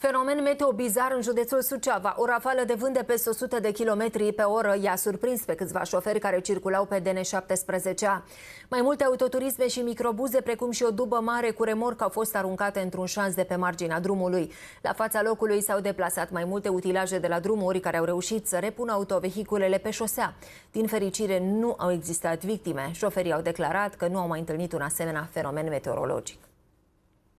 Fenomen meteo bizar în județul Suceava. O rafală de vânt de peste 100 de km pe oră i-a surprins pe câțiva șoferi care circulau pe DN17A. Mai multe autoturisme și microbuze, precum și o dubă mare cu remorc, au fost aruncate într-un șans de pe marginea drumului. La fața locului s-au deplasat mai multe utilaje de la drumuri care au reușit să repună autovehiculele pe șosea. Din fericire, nu au existat victime. Șoferii au declarat că nu au mai întâlnit un asemenea fenomen meteorologic.